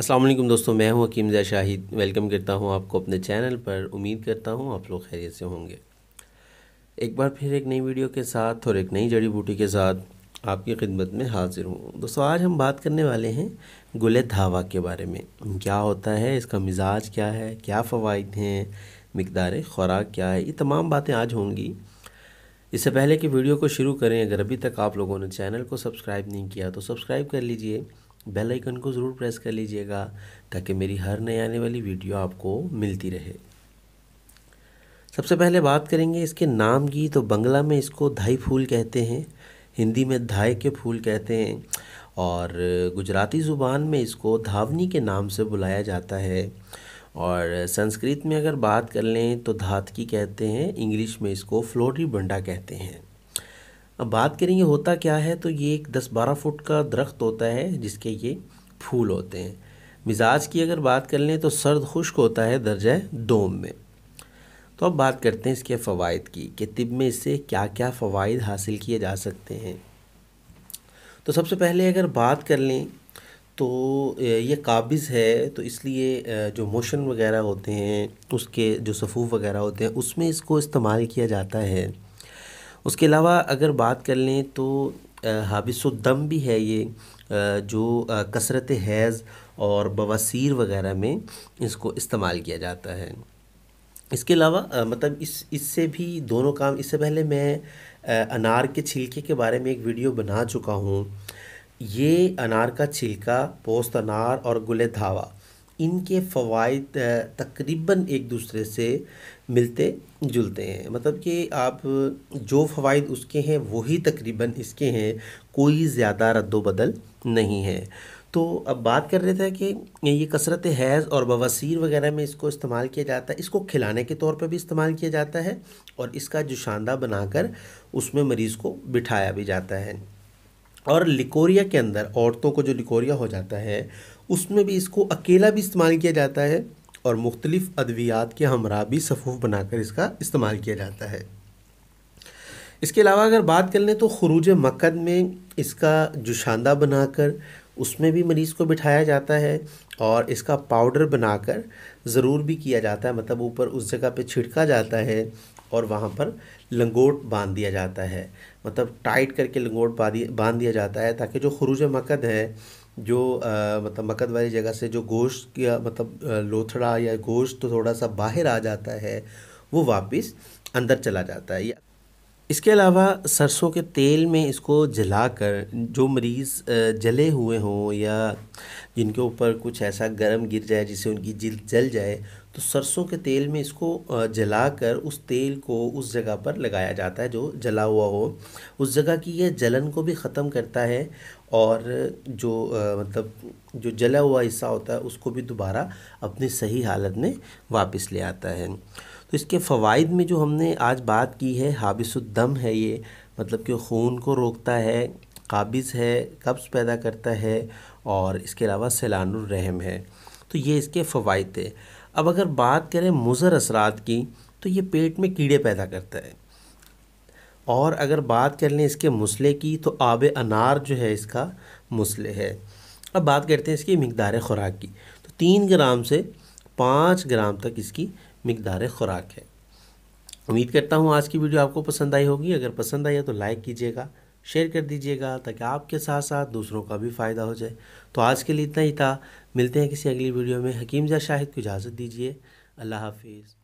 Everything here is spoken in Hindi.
वालेकुम दोस्तों मैं हूं हकीम ज़िया शाहिद वेलकम करता हूं आपको अपने चैनल पर उम्मीद करता हूं आप लोग खैरियत से होंगे एक बार फिर एक नई वीडियो के साथ और एक नई जड़ी बूटी के साथ आपकी खिदमत में हाजिर हूं दोस्तों आज हम बात करने वाले हैं गुल धावा के बारे में क्या होता है इसका मिजाज क्या है क्या फ़वाद हैं मकदार खुराक क्या है ये तमाम बातें आज होंगी इससे पहले कि वीडियो को शुरू करें अगर अभी तक आप लोगों ने चैनल को सब्सक्राइब नहीं किया तो सब्सक्राइब कर लीजिए बेल आइकन को ज़रूर प्रेस कर लीजिएगा ताकि मेरी हर नई आने वाली वीडियो आपको मिलती रहे सबसे पहले बात करेंगे इसके नाम की तो बंगला में इसको धाई फूल कहते हैं हिंदी में धाय के फूल कहते हैं और गुजराती ज़ुबान में इसको धावनी के नाम से बुलाया जाता है और संस्कृत में अगर बात कर लें तो धातकी कहते हैं इंग्लिश में इसको फ्लोरी बंडा कहते हैं अब बात करेंगे होता क्या है तो ये एक दस बारह फुट का दरख्त होता है जिसके ये फूल होते हैं मिजाज की अगर बात कर लें तो सर्द खुश्क होता है दर्जा दोम में तो अब बात करते हैं इसके फ़वाद की कि तिब में इससे क्या क्या फ़वाद हासिल किए जा सकते हैं तो सबसे पहले अगर बात कर लें तो ये काबिज़ है तो इसलिए जो मोशन वगैरह होते हैं उसके जो सफ़ूफ़ वगैरह होते हैं उसमें इसको इस्तेमाल किया जाता है उसके अलावा अगर बात कर लें तो दम भी है ये जो कसरत हैज़ और बवासीर वगैरह में इसको इस्तेमाल किया जाता है इसके अलावा मतलब इस इससे भी दोनों काम इससे पहले मैं अनार के छिलके के बारे में एक वीडियो बना चुका हूँ ये अनार का छिलका पोस्त अनार और गुले धावा इनके फ़वाद तकरीबन एक दूसरे से मिलते जुलते हैं मतलब कि आप जो फ़वाद उसके हैं वही तकरीबन इसके हैं कोई ज़्यादा रद्दबदल नहीं है तो अब बात कर रहे थे कि ये कसरत हैज़ और बवासीर वगैरह में इसको इस्तेमाल किया जाता है इसको खिलाने के तौर पर भी इस्तेमाल किया जाता है और इसका जुशानदा बनाकर उसमें मरीज़ को बिठाया भी जाता है और लिकोरिया के अंदर औरतों को जो लिकोरिया हो जाता है उसमें भी इसको अकेला भी इस्तेमाल किया जाता है और मुख्तलिफ़ अद्वियात के हमरा भी सफ़ूफ़ बनाकर इसका इस्तेमाल किया जाता है इसके अलावा अगर बात कर लें तो खरूज मकद में इसका जुशांदा बनाकर उसमें भी मरीज़ को बिठाया जाता है और इसका पाउडर बनाकर ज़रूर भी किया जाता है मतलब ऊपर उस जगह पे छिड़का जाता है और वहाँ पर लंगोट बांध दिया जाता है मतलब टाइट करके लंगोट बांध दिया जाता है ताकि जो खरूज मकद है जो आ, मतलब मकद वाली जगह से जो गोश्त या मतलब लोथड़ा या गोश्त तो थोड़ा सा बाहर आ जाता है वो वापस अंदर चला जाता है या इसके अलावा सरसों के तेल में इसको जलाकर जो मरीज़ जले हुए हों या जिनके ऊपर कुछ ऐसा गर्म गिर जाए जिससे उनकी जिल्द जल जाए तो सरसों के तेल में इसको जलाकर उस तेल को उस जगह पर लगाया जाता है जो जला हुआ हो उस जगह की यह जलन को भी ख़त्म करता है और जो मतलब जो जला हुआ हिस्सा होता है उसको भी दोबारा अपनी सही हालत में वापस ले आता है तो इसके फ़वाद में जो हमने आज बात की है हाबिसुद्दम है ये मतलब कि खून को रोकता है काबिज़ है कब्ज़ पैदा करता है और इसके अलावा सैलानरहम है तो ये इसके फ़वाद थे अब अगर बात करें मुज़र असरात की तो ये पेट में कीड़े पैदा करता है और अगर बात कर लें इसके मसले की तो आब अनार जो है इसका मसले है अब बात करते हैं इसकी मकदार ख़ुराक की तो तीन ग्राम से पाँच ग्राम तक इसकी मकदार ख़ुराक है उम्मीद करता हूँ आज की वीडियो आपको पसंद आई होगी अगर पसंद आई है तो लाइक कीजिएगा शेयर कर दीजिएगा ताकि आपके साथ साथ दूसरों का भी फ़ायदा हो जाए तो आज के लिए इतना ही था मिलते हैं किसी अगली वीडियो में हकीम जा शाहिद को इजाज़त दीजिए अल्लाह हाफिज़